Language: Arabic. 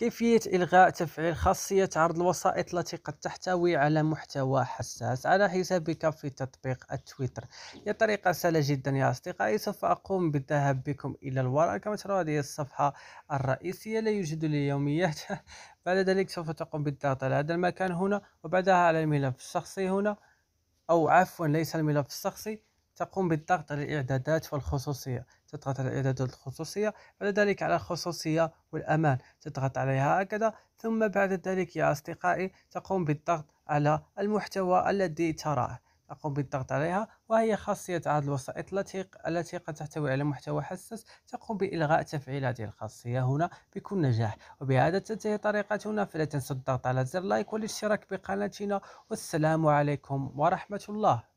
كيفية إلغاء تفعيل خاصية عرض الوسائط التي قد تحتوي على محتوى حساس على حسابك في تطبيق التويتر هي طريقة سهلة جدا يا أصدقائي سوف أقوم بالذهاب بكم إلى الوراء كما ترى هذه الصفحة الرئيسية لا يوجد لي يوميات بعد ذلك سوف تقوم بالضغط على هذا المكان هنا وبعدها على الملف الشخصي هنا أو عفوا ليس الملف الشخصي تقوم بالضغط على الإعدادات والخصوصية تضغط على الإعدادات والخصوصية بعد ذلك على الخصوصية والأمان تضغط عليها هكذا ثم بعد ذلك يا أصدقائي تقوم بالضغط على المحتوى الذي تراه تقوم بالضغط عليها وهي خاصية عدد الوسائط التي التي قد تحتوي على محتوى حساس تقوم بإلغاء تفعيل هذه الخاصية هنا بكل نجاح وبهذا تنتهي طريقتنا فلا تنسوا الضغط على زر لايك والاشتراك بقناتنا والسلام عليكم ورحمة الله